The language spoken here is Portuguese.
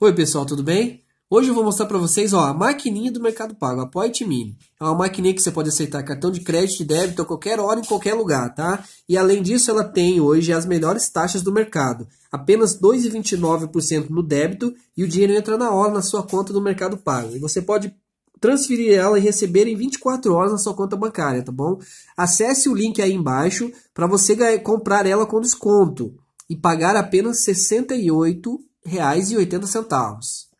Oi pessoal, tudo bem? Hoje eu vou mostrar para vocês ó, a maquininha do Mercado Pago, a Point Mini. É uma maquininha que você pode aceitar cartão de crédito e débito a qualquer hora, em qualquer lugar, tá? E além disso, ela tem hoje as melhores taxas do mercado. Apenas 2,29% no débito e o dinheiro entra na hora na sua conta do Mercado Pago. E você pode transferir ela e receber em 24 horas na sua conta bancária, tá bom? Acesse o link aí embaixo para você comprar ela com desconto e pagar apenas R$ 68 R$ 2,80.